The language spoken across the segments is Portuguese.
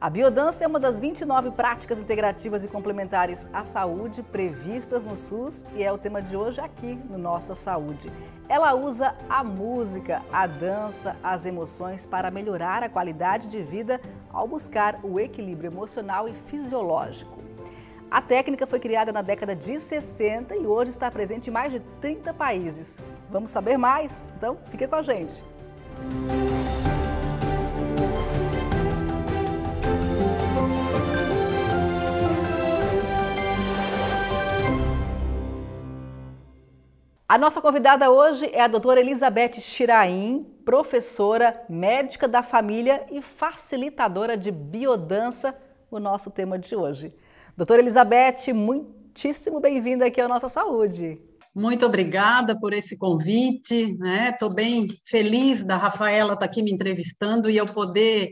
A biodança é uma das 29 práticas integrativas e complementares à saúde previstas no SUS e é o tema de hoje aqui no Nossa Saúde. Ela usa a música, a dança, as emoções para melhorar a qualidade de vida ao buscar o equilíbrio emocional e fisiológico. A técnica foi criada na década de 60 e hoje está presente em mais de 30 países. Vamos saber mais? Então, fica com a gente. Música A nossa convidada hoje é a doutora Elizabeth Chiraim, professora, médica da família e facilitadora de biodança, o nosso tema de hoje. Doutora Elizabeth, muitíssimo bem-vinda aqui ao Nossa Saúde. Muito obrigada por esse convite, né? Estou bem feliz da Rafaela estar tá aqui me entrevistando e eu poder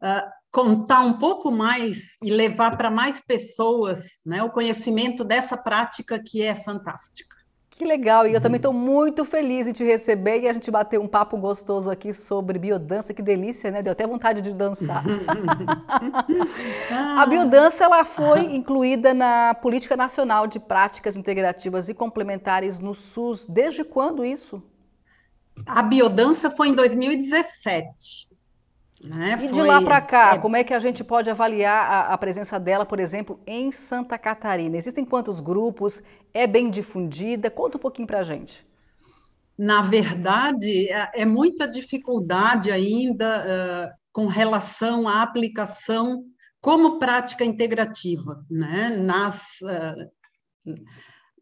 uh, contar um pouco mais e levar para mais pessoas né, o conhecimento dessa prática que é fantástica. Que legal, e eu também estou uhum. muito feliz em te receber e a gente bater um papo gostoso aqui sobre biodança, que delícia, né? Deu até vontade de dançar. a ah. biodança ela foi incluída na Política Nacional de Práticas Integrativas e Complementares no SUS. Desde quando isso? A biodança foi em 2017. Né? E foi... de lá para cá, é... como é que a gente pode avaliar a, a, presença dela, por exemplo, em Santa Catarina? Existem quantos grupos? É bem difundida? Conta um pouquinho para a gente. Na verdade, é, é muita dificuldade ainda uh, com relação à aplicação como prática integrativa, né? Nas, uh,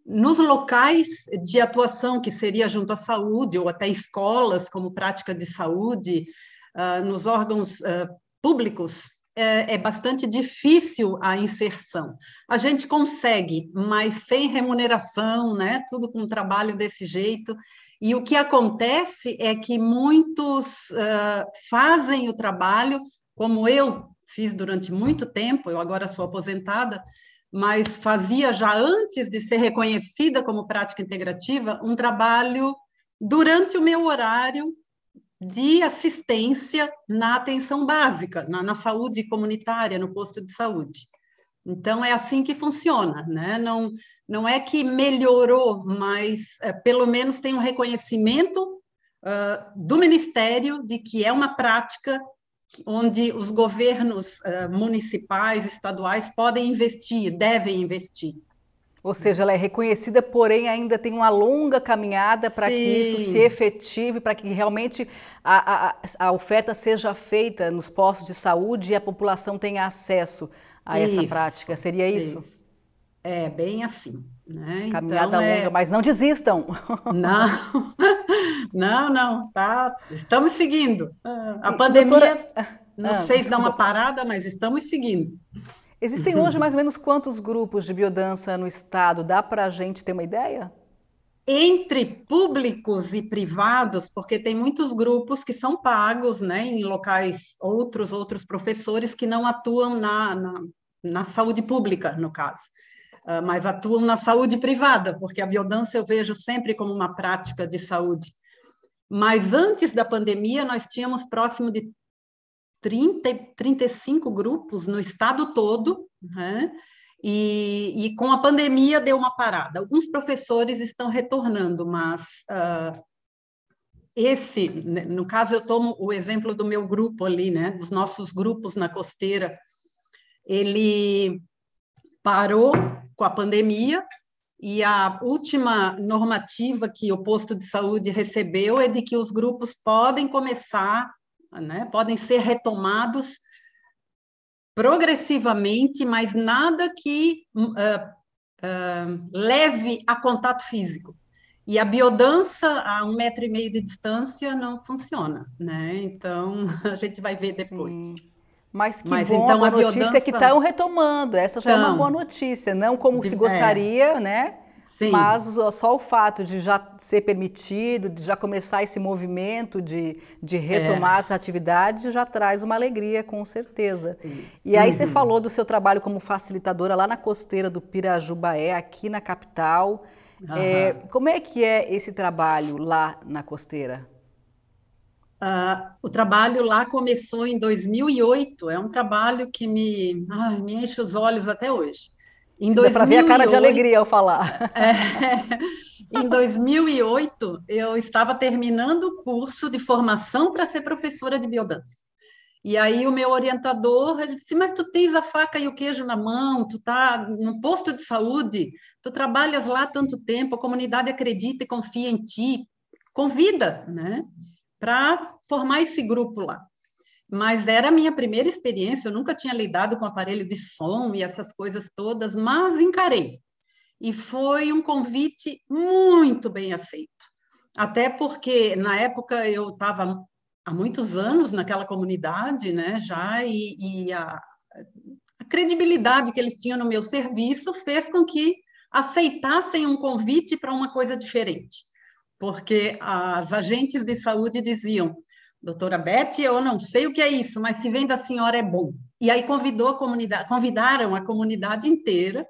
nos locais de atuação, que seria junto à saúde, ou até escolas como prática de saúde, uh, nos órgãos públicos, é, é, bastante difícil a inserção. A gente consegue, mas sem remuneração, né? Tudo com trabalho desse jeito. E o que acontece é que muitos uh, fazem o trabalho, como eu fiz durante muito tempo, eu agora sou aposentada, mas fazia já antes de ser reconhecida como prática integrativa, um trabalho durante o meu horário de assistência na atenção básica, na, na, saúde comunitária, no posto de saúde. Então, é assim que funciona, né? Não, não é que melhorou, mas é, pelo menos tem um reconhecimento uh, do Ministério de que é uma prática onde os governos uh, municipais, estaduais podem investir, devem investir. Ou seja, ela é reconhecida, porém ainda tem uma longa caminhada para que isso se efetive, para que realmente a, a, a, oferta seja feita nos postos de saúde e a população tenha acesso a essa isso, prática. Seria isso? isso? É, bem assim. Né? Caminhada então, é longa, é... mas não desistam. Não, não, não, tá. Estamos seguindo. Ah, a pandemia doutora... não ah, fez desculpa. dar uma parada, mas estamos seguindo. Existem hoje mais ou menos quantos grupos de biodança no estado? Dá para a gente ter uma ideia? Entre públicos e privados, porque tem muitos grupos que são pagos, né, em locais outros, outros professores que não atuam na, na, na saúde pública, no caso, ah, mas atuam na saúde privada, porque a biodança eu vejo sempre como uma prática de saúde. Mas antes da pandemia, nós tínhamos próximo de 30, 35 grupos no estado todo, né? e, e, com a pandemia deu uma parada. Alguns professores estão retornando, mas uh, esse, né, no caso, eu tomo o exemplo do meu grupo ali, né? Dos nossos grupos na costeira, ele parou com a pandemia e a última normativa que o posto de saúde recebeu é de que os grupos podem começar né? podem ser retomados progressivamente, mas nada que uh, uh, leve a contato físico. E a biodança a um metro e meio de distância não funciona, né? Então a gente vai ver depois. Sim. Mas que Mas, então, a, biodança... notícia é que estão retomando. Essa já então, é uma boa notícia, não como de... se é. gostaria, é. né? Sim. Mas só o fato de já ser permitido, de já começar esse movimento de, de retomar é. essa atividade, já traz uma alegria, com certeza. Sim. E aí uhum. você falou do seu trabalho como facilitadora lá na costeira do Pirajubaé, aqui na capital. Uhum. É, como é que é esse trabalho lá na costeira? Uh, o trabalho lá começou em 2008. É um trabalho que me, ai, me enche os olhos até hoje. Em para ver a cara de alegria ao falar. É, em 2008, eu estava terminando o curso de formação para ser professora de biodança. E aí o meu orientador, ele disse, mas tu tens a faca e o queijo na mão, tu tá no posto de saúde, tu trabalhas lá tanto tempo, a comunidade acredita e confia em ti, convida, né, para formar esse grupo lá mas era a minha primeira experiência, eu nunca tinha lidado com aparelho de som e essas coisas todas, mas encarei. E foi um convite muito bem aceito. Até porque, na época, eu estava há muitos anos naquela comunidade, né, já, e, e a, a credibilidade que eles tinham no meu serviço fez com que aceitassem um convite para uma coisa diferente. Porque as agentes de saúde diziam: doutora Beth, eu não sei o que é isso, mas se vem da senhora é bom. E aí convidou a comunidade, convidaram a comunidade inteira,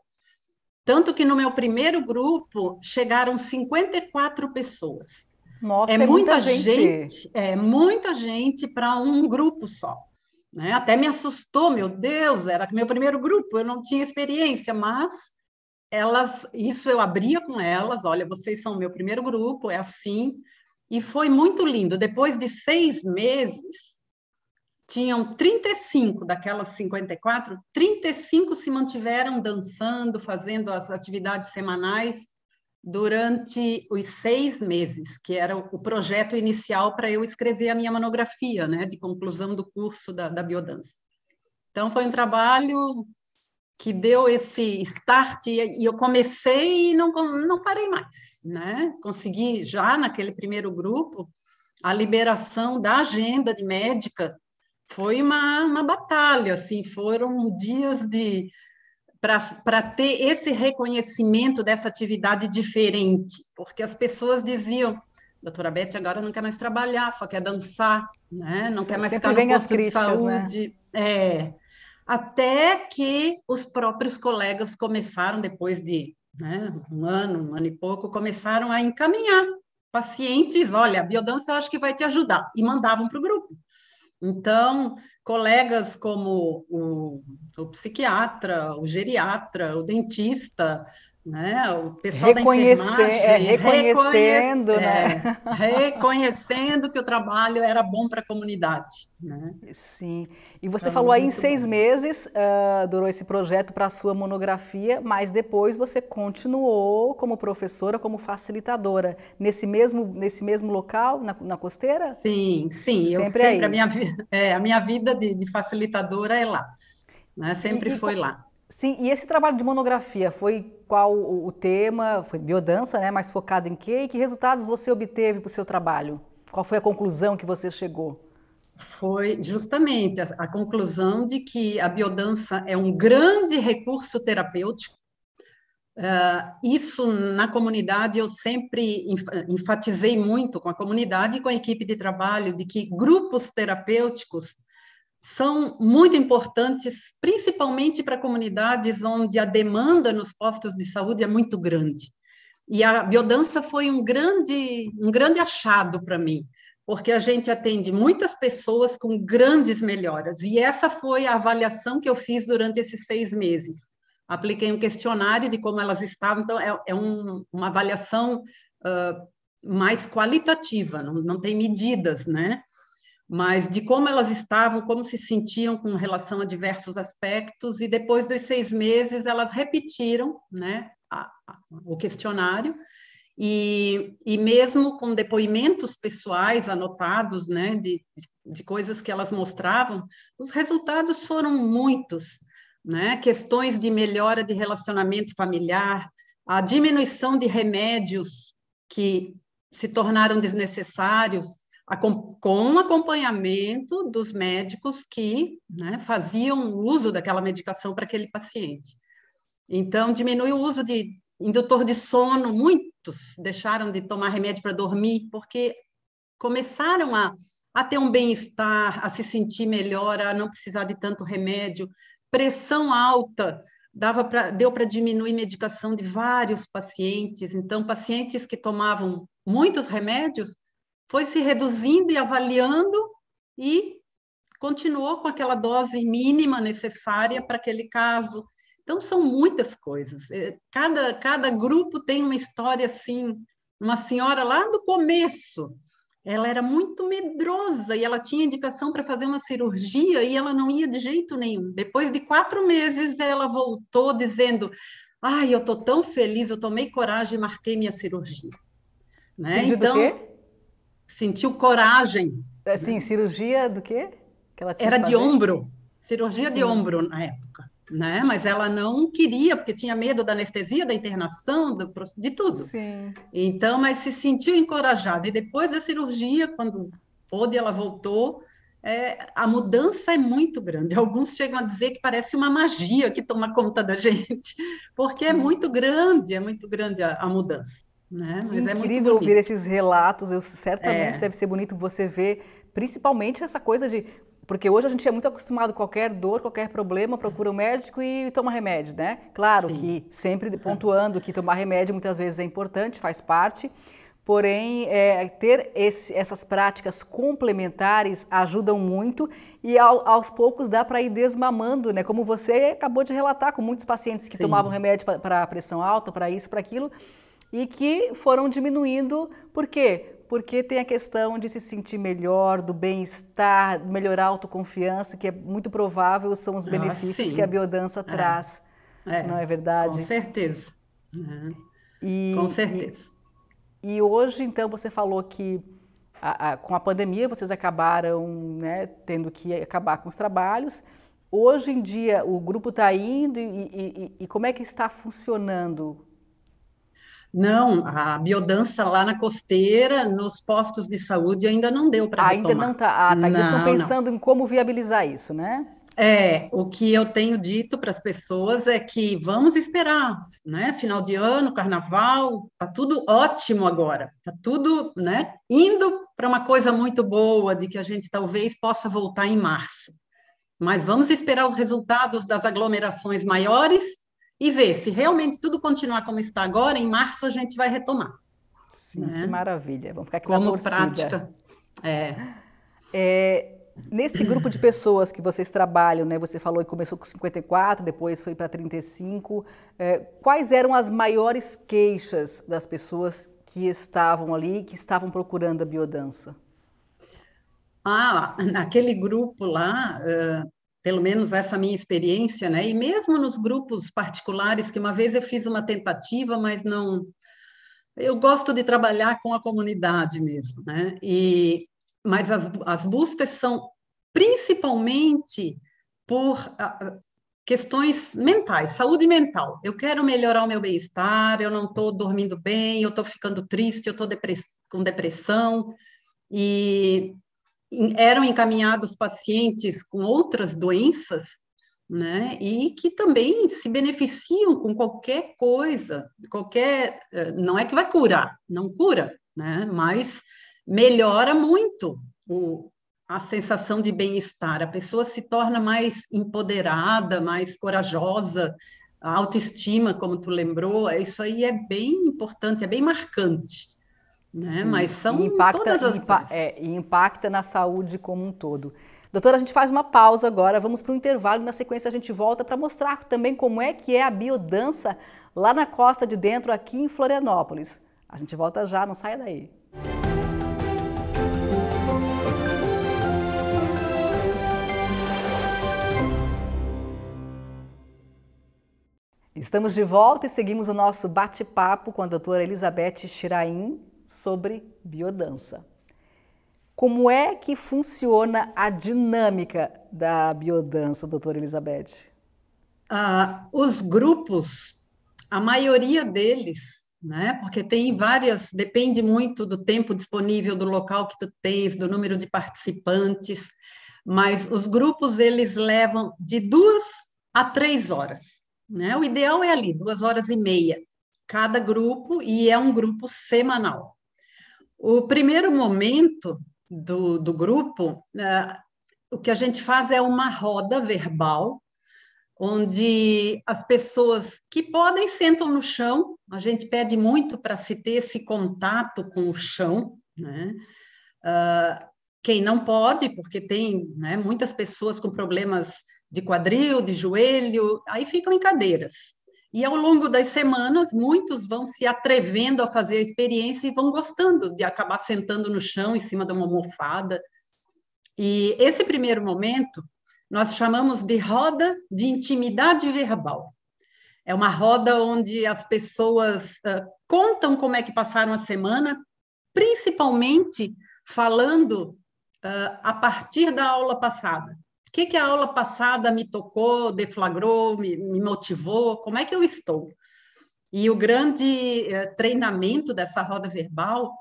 tanto que no meu primeiro grupo chegaram 54 pessoas. Nossa, é, é muita, muita gente. gente. é muita gente para um grupo só. Né? Até me assustou, meu Deus, era meu primeiro grupo, eu não tinha experiência, mas elas, isso eu abria com elas, olha, vocês são meu primeiro grupo, é assim, e foi muito lindo. Depois de seis meses, tinham 35 daquelas 54, 35 se mantiveram dançando, fazendo as atividades semanais durante os seis meses, que era o projeto inicial para eu escrever a minha monografia, né, de conclusão do curso da, da biodança. Então, foi um trabalho que deu esse start e eu comecei e não, não parei mais, né? Consegui já naquele primeiro grupo a liberação da agenda de médica foi uma, uma batalha, assim, foram dias de para ter esse reconhecimento dessa atividade diferente, porque as pessoas diziam, doutora Beth agora não quer mais trabalhar, só quer dançar, né? não Sim, quer mais ficar no posto críticas, de né? saúde. Né? É, até que os próprios colegas começaram, depois de né, um ano, um ano e pouco, começaram a encaminhar pacientes, olha, a biodança eu acho que vai te ajudar, e mandavam para o grupo. Então, colegas como o, o, psiquiatra, o geriatra, o dentista, né? O pessoal Reconhecer, da é, enfermagem é, reconhecendo, reconhece, né? É, reconhecendo que o trabalho era bom para a comunidade, né? Sim. E você então, falou aí em seis bom. meses uh, durou esse projeto para a sua monografia, mas depois você continuou como professora, como facilitadora nesse mesmo nesse mesmo local na, na costeira? Sim, sim. Sempre eu sempre aí. a minha é, a minha vida de, de facilitadora é lá, né? Sempre e, foi e... lá. Sim, e esse trabalho de monografia foi qual o tema? Foi biodança, né? Mas focado em quê? E que resultados você obteve para o seu trabalho? Qual foi a conclusão que você chegou? Foi justamente a, a conclusão de que a biodança é um grande recurso terapêutico. Uh, isso na comunidade eu sempre enfatizei muito com a comunidade e com a equipe de trabalho de que grupos terapêuticos são muito importantes, principalmente para comunidades onde a demanda nos postos de saúde é muito grande. E a biodança foi um grande, um grande achado para mim, porque a gente atende muitas pessoas com grandes melhoras. E essa foi a avaliação que eu fiz durante esses seis meses. Apliquei um questionário de como elas estavam, então é, é um, uma avaliação uh, mais qualitativa, não, não tem medidas, né? mas de como elas estavam, como se sentiam com relação a diversos aspectos, e depois dos seis meses elas repetiram né, a, a, o questionário, e, e mesmo com depoimentos pessoais anotados, né, de, de coisas que elas mostravam, os resultados foram muitos, né, questões de melhora de relacionamento familiar, a diminuição de remédios que se tornaram desnecessários, com acompanhamento dos médicos que né, faziam uso daquela medicação para aquele paciente. Então, diminui o uso de indutor de sono, muitos deixaram de tomar remédio para dormir, porque começaram a, a ter um bem-estar, a se sentir melhor, a não precisar de tanto remédio. Pressão alta, dava pra, deu para diminuir medicação de vários pacientes. Então, pacientes que tomavam muitos remédios foi se reduzindo e avaliando e continuou com aquela dose mínima necessária para aquele caso. Então, são muitas coisas. É, cada, cada grupo tem uma história assim. Uma senhora lá do começo, ela era muito medrosa e ela tinha indicação para fazer uma cirurgia e ela não ia de jeito nenhum. Depois de quatro meses, ela voltou dizendo: Ai, eu estou tão feliz, eu tomei coragem e marquei minha cirurgia. Né? então, do quê? sentiu coragem. assim né? cirurgia do quê? Que ela tinha Era de ombro, cirurgia de ombro na época, né? Mas ela não queria, porque tinha medo da anestesia, da internação, do, de tudo. Sim. Então, mas se sentiu encorajada. E depois da cirurgia, quando pôde, ela voltou. É, a mudança é muito grande. Alguns chegam a dizer que parece uma magia que toma conta da gente, porque é muito grande, é muito grande a, a mudança. Né? Mas é, é incrível ouvir esses relatos, eu, certamente é. deve ser bonito você ver, principalmente essa coisa de. Porque hoje a gente é muito acostumado, qualquer dor, qualquer problema, procura um médico e toma remédio, né? Claro Sim. que sempre é. pontuando que tomar remédio muitas vezes é importante, faz parte, Porém, é, ter esse, essas práticas complementares ajudam muito e ao, aos poucos dá para ir desmamando, né? Como você acabou de relatar com muitos pacientes que Sim. tomavam remédio para pressão alta, para isso, para aquilo, e que foram diminuindo, por quê? Porque tem a questão de se sentir melhor, do bem-estar, melhorar a autoconfiança, que é muito provável, são os ah, benefícios ah, que a biodança é. traz. É. Não é verdade? Com certeza. Uhum. E, com certeza. E, e, hoje, então, você falou que a, a, com a pandemia vocês acabaram né, tendo que acabar com os trabalhos. Hoje em dia, o grupo está indo e, e, e como é que está funcionando? Não, a biodança lá na costeira, nos postos de saúde, ainda não deu para Ainda não está. Ah, tá. Eles estão pensando não. em como viabilizar isso, né? É, o que eu tenho dito para as pessoas é que vamos esperar, né? Final de ano, carnaval, tá tudo ótimo agora, tá tudo, né? Indo para uma coisa muito boa de que a gente talvez possa voltar em março. Mas vamos esperar os resultados das aglomerações maiores e ver se realmente tudo continuar como está agora, em março a gente vai retomar. Sim, né? que maravilha. Vamos ficar aqui como na torcida. prática. É. é. Nesse grupo de pessoas que vocês trabalham, né, você falou que começou com 54, depois foi para 35, é, quais eram as maiores queixas das pessoas que estavam ali, que estavam procurando a biodança? Ah, naquele grupo lá, pelo menos essa minha experiência, né? E mesmo nos grupos particulares, que uma vez eu fiz uma tentativa, mas não. Eu gosto de trabalhar com a comunidade mesmo, né? E, mas as, as buscas são principalmente por ah, ah, questões mentais, saúde mental. Eu quero melhorar o meu bem-estar, eu não estou dormindo bem, eu estou ficando triste, eu estou depress com depressão. E eram encaminhados pacientes com outras doenças, né, e que também se beneficiam com qualquer coisa, qualquer, eh, não é que vai curar, não cura, né, mas melhora muito o, a sensação de bem-estar, a pessoa se torna mais empoderada, mais corajosa, a autoestima, como tu lembrou, isso aí é bem importante, é bem marcante né? Sim. Mas são impacta, todas as impa é, e impacta na saúde como um todo. Doutora, a gente faz uma pausa agora, vamos para um intervalo e na sequência a gente volta para mostrar também como é que é a biodança lá na costa de dentro, aqui em Florianópolis. A gente volta já, não saia daí. Estamos de volta e seguimos o nosso bate-papo com a doutora Elizabeth Shirain, sobre biodança. Como é que funciona a dinâmica da biodança, doutora Elizabeth? Ah, os grupos, a maioria deles, né? Porque tem várias, depende muito do tempo disponível, do local que tu tens, do número de participantes, mas os grupos eles levam de duas a três horas, né? O ideal é ali, duas horas e meia, cada grupo, e é um grupo semanal. O primeiro momento do, do grupo, é, o que a gente faz é uma roda verbal, onde as pessoas que podem sentam no chão, a gente pede muito para se ter esse contato com o chão, né? Uh, quem não pode, porque tem né, muitas pessoas com problemas de quadril, de joelho, aí ficam em cadeiras. E ao longo das semanas, muitos vão se atrevendo a fazer a experiência e vão gostando de acabar sentando no chão, em cima de uma almofada. E esse primeiro momento nós chamamos de roda de intimidade verbal. É uma roda onde as pessoas uh, contam como é que passaram a semana, principalmente falando uh, a partir da aula passada que, que a aula passada me tocou, deflagrou, me, me motivou, como é que eu estou? E o grande eh, treinamento dessa roda verbal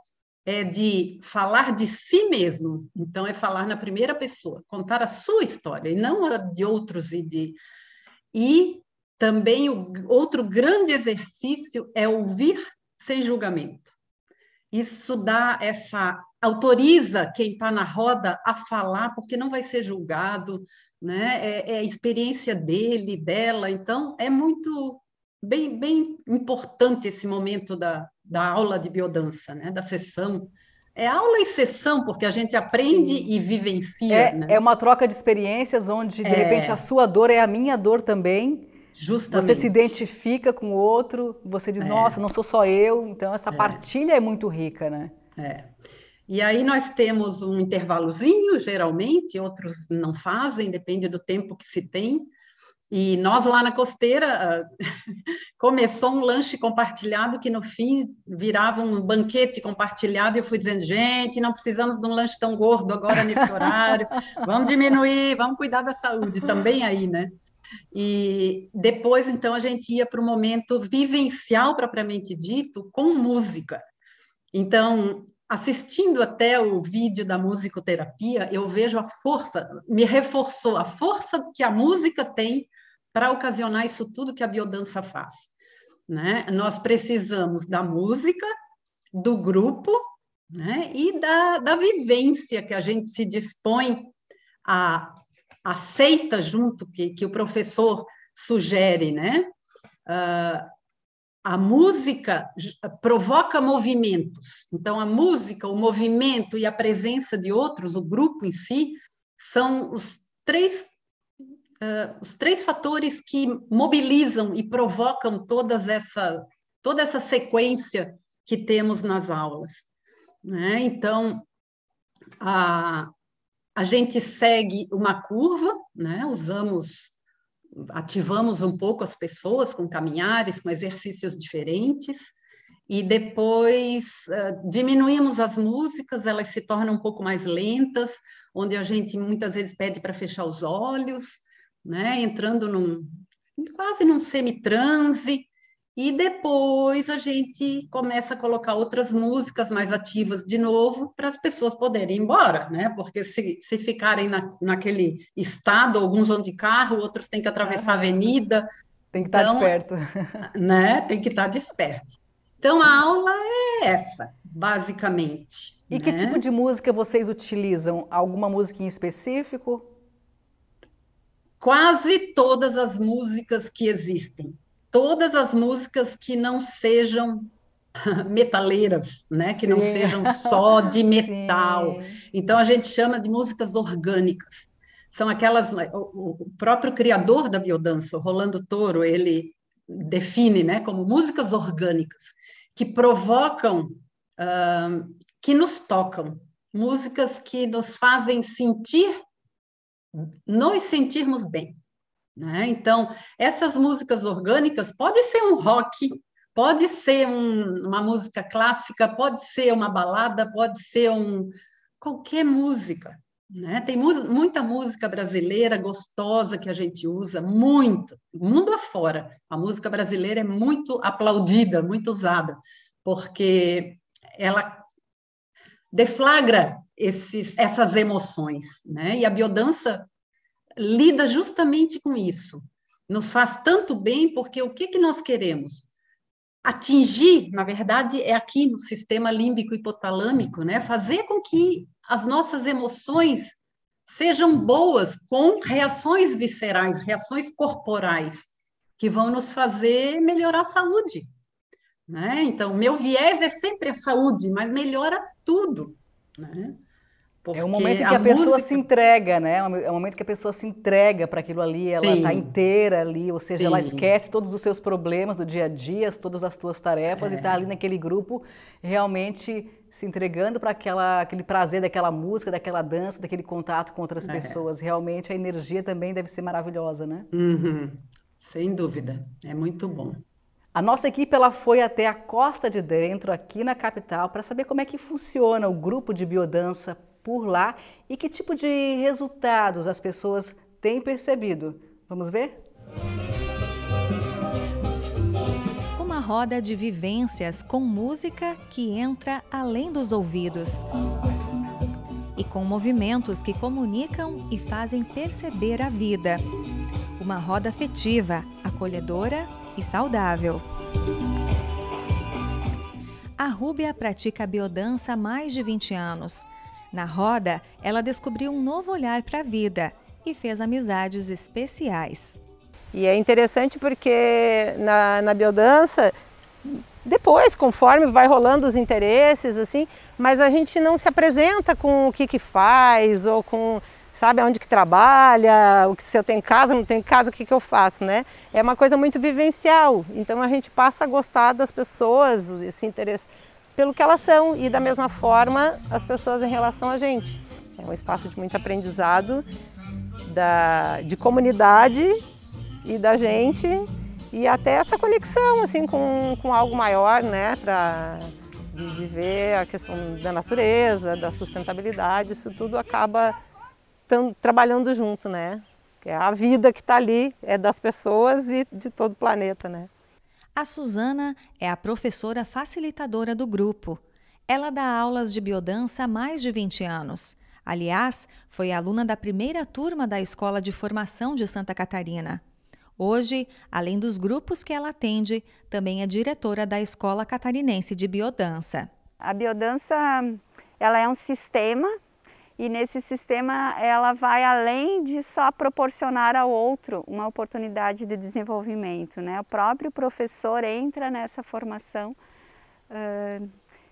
é de falar de si mesmo. Então, é falar na primeira pessoa, contar a sua história e não a de outros e de. E também o outro grande exercício é ouvir sem julgamento. Isso dá essa autoriza quem está na roda a falar, porque não vai ser julgado, né? É, é, a experiência dele, dela. Então, é muito bem, bem importante esse momento da, da aula de biodança, né? da sessão. É aula e sessão, porque a gente aprende Sim. e vivencia. É, né? é uma troca de experiências onde, de é... repente, a sua dor é a minha dor também. Justamente. Você se identifica com o outro, você diz, é. nossa, não sou só eu. Então, essa é. partilha é muito rica, né? É. E aí nós temos um intervalozinho, geralmente, outros não fazem, depende do tempo que se tem. E nós lá na costeira começou um lanche compartilhado que no fim virava um banquete compartilhado. E eu fui dizendo, gente, não precisamos de um lanche tão gordo agora nesse horário. Vamos diminuir, vamos cuidar da saúde também aí, né? E depois, então, a gente ia para o momento vivencial propriamente dito, com música. Então, assistindo até o vídeo da musicoterapia, eu vejo a força, me reforçou a força que a música tem para ocasionar isso tudo que a biodança faz. Né? Nós precisamos da música, do grupo né? e da, da vivência que a gente se dispõe a aceita junto que, que o professor sugere, né? Uh, a música provoca movimentos. Então, a música, o movimento e a presença de outros, o grupo em si, são os três, uh, os três fatores que mobilizam e provocam todas essa, toda essa sequência que temos nas aulas. Né? Então, a, a gente segue uma curva, né? usamos, ativamos um pouco as pessoas com caminhares, com exercícios diferentes, e depois uh, diminuímos as músicas, elas se tornam um pouco mais lentas, onde a gente muitas vezes pede para fechar os olhos, né? entrando num, quase num transe. E depois a gente começa a colocar outras músicas mais ativas de novo para as pessoas poderem ir embora, né? Porque se, se ficarem na, naquele estado, alguns vão de carro, outros têm que atravessar a avenida. Tem que estar tá então, desperto. Né? Tem que estar tá desperto. Então a aula é essa, basicamente. E né? que tipo de música vocês utilizam? Alguma música em específico? Quase todas as músicas que existem todas as músicas que não sejam metaleiras, né? Que Sim. não sejam só de metal. Sim. Então a gente chama de músicas orgânicas. São aquelas. Né, o, o próprio criador da biodança, o Rolando Toro, ele define, né, como músicas orgânicas que provocam, uh, que nos tocam, músicas que nos fazem sentir, nos sentirmos bem. Né? Então, essas músicas orgânicas pode ser um rock, pode ser um, uma música clássica, pode ser uma balada, pode ser um qualquer música. Né? Tem mu muita música brasileira gostosa que a gente usa, muito, mundo afora. A música brasileira é muito aplaudida, muito usada, porque ela deflagra esses, essas emoções. Né? E a biodança lida justamente com isso. Nos faz tanto bem porque o que, que nós queremos? Atingir, na verdade, é aqui no sistema límbico hipotalâmico, né? Fazer com que as nossas emoções sejam boas com reações viscerais, reações corporais, que vão nos fazer melhorar a saúde. Né? Então, meu viés é sempre a saúde, mas melhora tudo. Né? Porque é um momento em que a, a pessoa música... se entrega, né? É um é momento que a pessoa se entrega para aquilo ali, ela está inteira ali, ou seja, Sim. ela esquece todos os seus problemas do dia a dia, todas as suas tarefas tá é. e está ali naquele grupo realmente se entregando para aquele prazer daquela música, daquela dança, daquele contato com outras é. pessoas. Realmente a energia também deve ser maravilhosa, né? Uhum. Sem dúvida, é muito bom. A nossa equipe ela foi até a Costa de Dentro, aqui na capital, para saber como é que funciona o grupo de biodança por lá e que tipo de resultados as pessoas têm percebido. Vamos ver? Uma roda de vivências com música que entra além dos ouvidos. E com movimentos que comunicam e fazem perceber a vida. Uma roda afetiva, acolhedora e saudável. A Rúbia pratica biodança há mais de 20 anos na roda, ela descobriu um novo olhar para a vida e fez amizades especiais. E é interessante porque na, na biodança, depois, conforme vai rolando os interesses, assim, mas a gente não se apresenta com o que, que faz ou com sabe aonde que trabalha, o que se eu tenho casa, não tenho casa, o que, que eu faço, né? É uma coisa muito vivencial. Então a gente passa a gostar das pessoas, esse interesse pelo que elas são e da mesma forma as pessoas em relação a gente. É um espaço de muito aprendizado, da, de comunidade e da gente e até essa conexão assim com, com algo maior, né, para de, ver a questão da natureza, da sustentabilidade, isso tudo acaba tão, trabalhando junto, né? É a vida que está ali, é das pessoas e de todo o planeta, né? A Suzana é a professora facilitadora do grupo. Ela dá aulas de biodança há mais de 20 anos. Aliás, foi aluna da primeira turma da Escola de Formação de Santa Catarina. Hoje, além dos grupos que ela atende, também é diretora da Escola Catarinense de Biodança. A biodança ela é um sistema e nesse sistema ela vai além de só proporcionar ao outro uma oportunidade de desenvolvimento, né? O próprio professor entra nessa formação uh,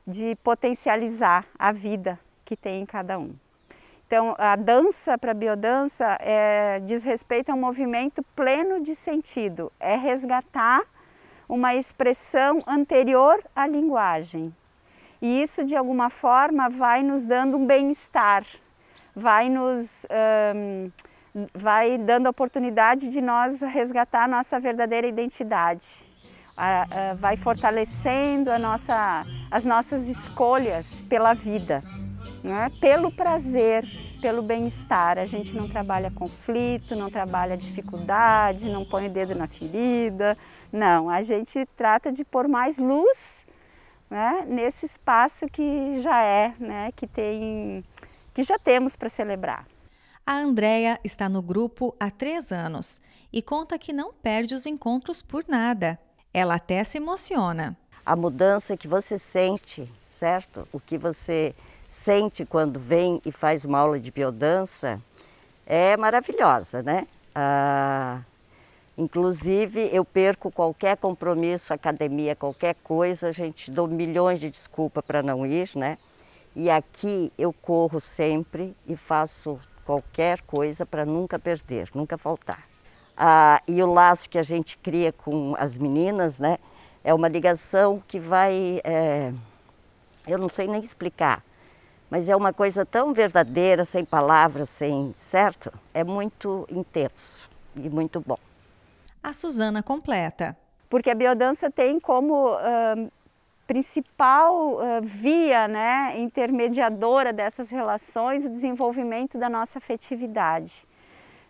de potencializar a vida que tem em cada um. Então, a dança para a biodança é, diz respeito a um movimento pleno de sentido, é resgatar uma expressão anterior à linguagem. E isso, de alguma forma, vai nos dando um bem-estar, vai nos um, vai dando a oportunidade de nós resgatar a nossa verdadeira identidade. A, a, vai fortalecendo a nossa, as nossas escolhas pela vida, né? pelo prazer, pelo bem-estar. A gente não trabalha conflito, não trabalha dificuldade, não põe o dedo na ferida. Não, a gente trata de pôr mais luz né? nesse espaço que já é, né? que tem que já temos para celebrar. A Andrea está no grupo há três anos e conta que não perde os encontros por nada. Ela até se emociona. A mudança que você sente, certo? O que você sente quando vem e faz uma aula de biodança é maravilhosa, né? Ah, inclusive, eu perco qualquer compromisso, academia, qualquer coisa, a gente dou milhões de desculpas para não ir, né? E aqui eu corro sempre e faço qualquer coisa para nunca perder, nunca faltar. Ah, e o laço que a gente cria com as meninas, né? É uma ligação que vai, é, eu não sei nem explicar, mas é uma coisa tão verdadeira, sem palavras, sem certo, é muito intenso e muito bom. A Suzana completa. Porque a biodança tem como uh, principal uh, via né, intermediadora dessas relações, o desenvolvimento da nossa afetividade,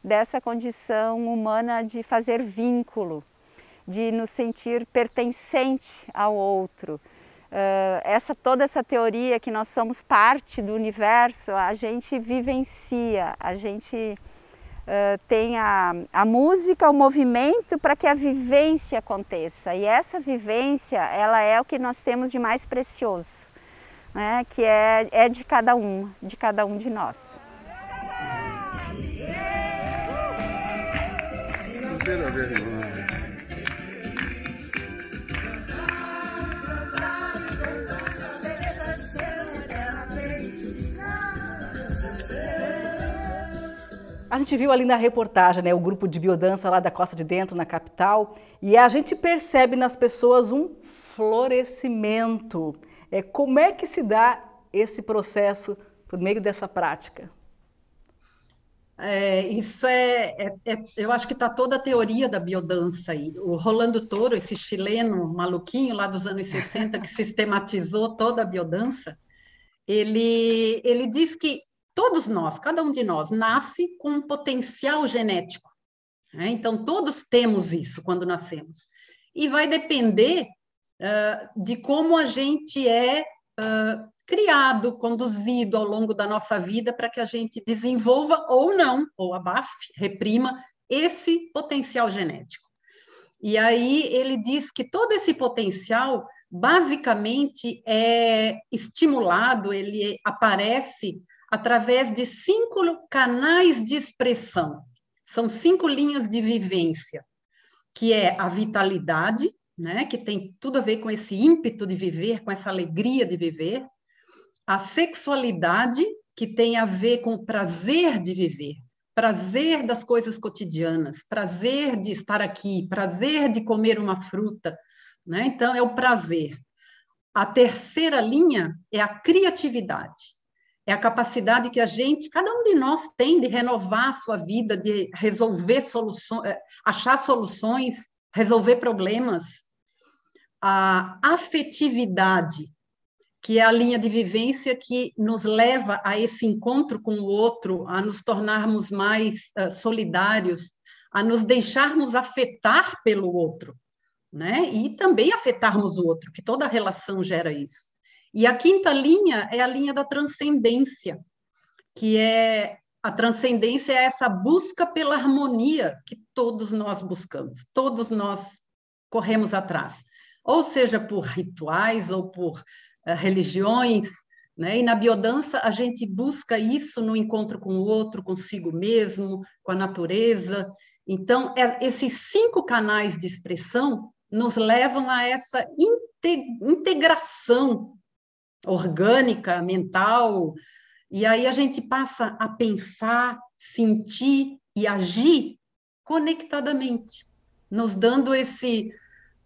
dessa condição humana de fazer vínculo, de nos sentir pertencente ao outro. Uh, essa toda essa teoria que nós somos parte do universo, a gente vivencia, a gente eh, tem a, a, música, o movimento para que a vivência aconteça. E essa vivência, ela é o que nós temos de mais precioso, né? que é, é de cada um, de cada um de nós. A gente viu ali na reportagem, né, o grupo de biodança lá da Costa de Dentro, na capital, e a gente percebe nas pessoas um florescimento. É, como é que se dá esse processo por meio dessa prática? É, isso é, é, é, eu acho que está toda a teoria da biodança aí. O Rolando Toro, esse chileno maluquinho lá dos anos 60 que sistematizou toda a biodança, ele, ele diz que todos nós, cada um de nós, nasce com um potencial genético. Né? Então, todos temos isso quando nascemos. E vai depender uh, de como a gente é uh, criado, conduzido ao longo da nossa vida para que a gente desenvolva ou não, ou abafe, reprima esse potencial genético. E aí ele diz que todo esse potencial basicamente é estimulado, ele aparece através de cinco canais de expressão. São cinco linhas de vivência, que é a vitalidade, né, que tem tudo a ver com esse ímpeto de viver, com essa alegria de viver, a sexualidade, que tem a ver com o prazer de viver, prazer das coisas cotidianas, prazer de estar aqui, prazer de comer uma fruta, né? Então é o prazer. A terceira linha é a criatividade, é a capacidade que a gente, cada um de nós tem de renovar a sua vida, de resolver soluções, eh, achar soluções, resolver problemas. A afetividade, que é a linha de vivência que nos leva a esse encontro com o outro, a nos tornarmos mais uh, solidários, a nos deixarmos afetar pelo outro, né? E também afetarmos o outro, que toda relação gera isso. E a quinta linha é a linha da transcendência, que é a transcendência é essa busca pela harmonia que todos nós buscamos, todos nós corremos atrás, ou seja por rituais ou por uh, religiões, né? E na biodança a gente busca isso no encontro com o outro, consigo mesmo, com a natureza. Então, é, esses cinco canais de expressão nos levam a essa integração orgânica, mental, e aí a gente passa a pensar, sentir e agir conectadamente, nos dando esse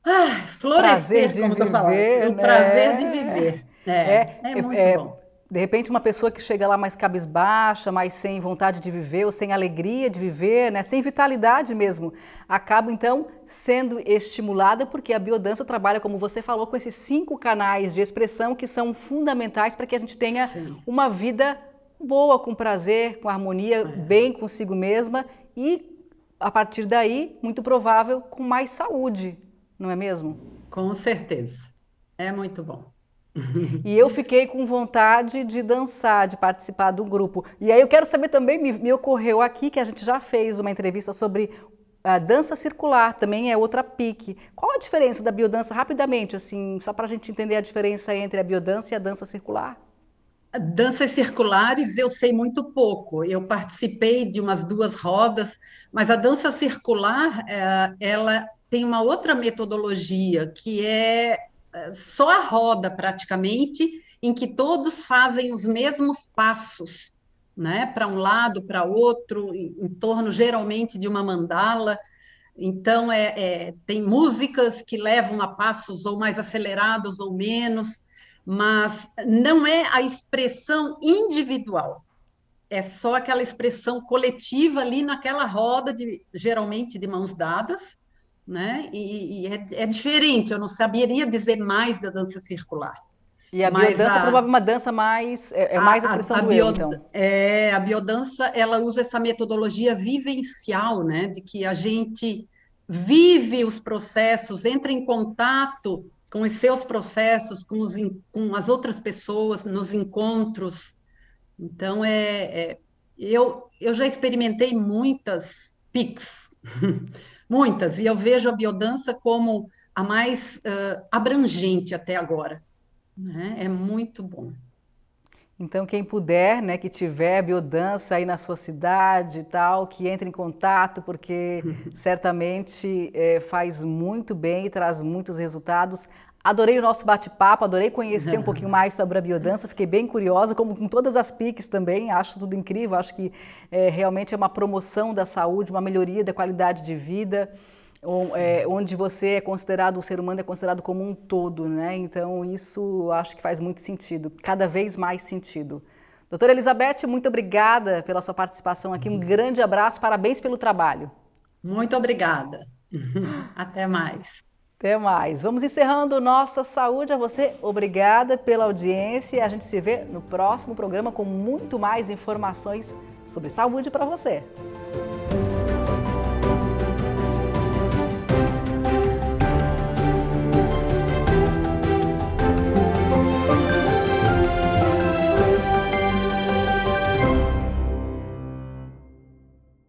ah, florescer, prazer de como estou falando, o prazer né? de viver. É, é, é, é muito é, bom. De repente, uma pessoa que chega lá mais cabisbaixa, mais sem vontade de viver, ou sem alegria de viver, né? sem vitalidade mesmo, acaba então sendo estimulada, porque a biodança trabalha, como você falou, com esses cinco canais de expressão que são fundamentais para que a gente tenha Sim. uma vida boa, com prazer, com harmonia, é. bem consigo mesma e, a partir daí, muito provável, com mais saúde, não é mesmo? Com certeza. É muito bom e eu fiquei com vontade de dançar, de participar do grupo. E aí eu quero saber também, me, me ocorreu aqui que a gente já fez uma entrevista sobre a ah, dança circular, também é outra pique. Qual a diferença da biodança, rapidamente, assim, só para a gente entender a diferença entre a biodança e a dança circular? Danças circulares eu sei muito pouco. Eu participei de umas duas rodas, mas a dança circular, eh, ela tem uma outra metodologia que é só a roda praticamente, em que todos fazem os mesmos passos, né, para um lado, para outro, em, em, torno geralmente de uma mandala. Então, é, é, tem músicas que levam a passos ou mais acelerados ou menos, mas não é a expressão individual, é só aquela expressão coletiva ali naquela roda, de, geralmente de mãos dadas, né? E, e é, é, diferente, eu não saberia dizer mais da dança circular. E a biodança promove uma dança mais, é, é mais a, expressão a, a do bio, eu, então. É, a biodança, ela usa essa metodologia vivencial, né? De que a gente vive os processos, entra em contato com os seus processos, com, os, com as outras pessoas, nos encontros. Então, é, é eu, eu já experimentei muitas PICs. muitas, e eu vejo a biodança como a mais uh, abrangente até agora. Né? É muito bom. Então, quem puder, né, que tiver biodança aí na sua cidade e tal, que entre em contato, porque certamente é, faz muito bem e traz muitos resultados, Adorei o nosso bate-papo, adorei conhecer um pouquinho mais sobre a biodança, fiquei bem curiosa, como com todas as piques também, acho tudo incrível, acho que é, realmente é uma promoção da saúde, uma melhoria da qualidade de vida. Um, é, onde você é considerado, o ser humano é considerado como um todo, né? Então, isso acho que faz muito sentido, cada vez mais sentido. Doutora Elizabeth, muito obrigada pela sua participação aqui, um uhum. grande abraço, parabéns pelo trabalho. Muito obrigada. Até mais. Até mais. Vamos encerrando Nossa Saúde. A você, obrigada pela audiência. A gente se vê no próximo programa com muito mais informações sobre saúde para você.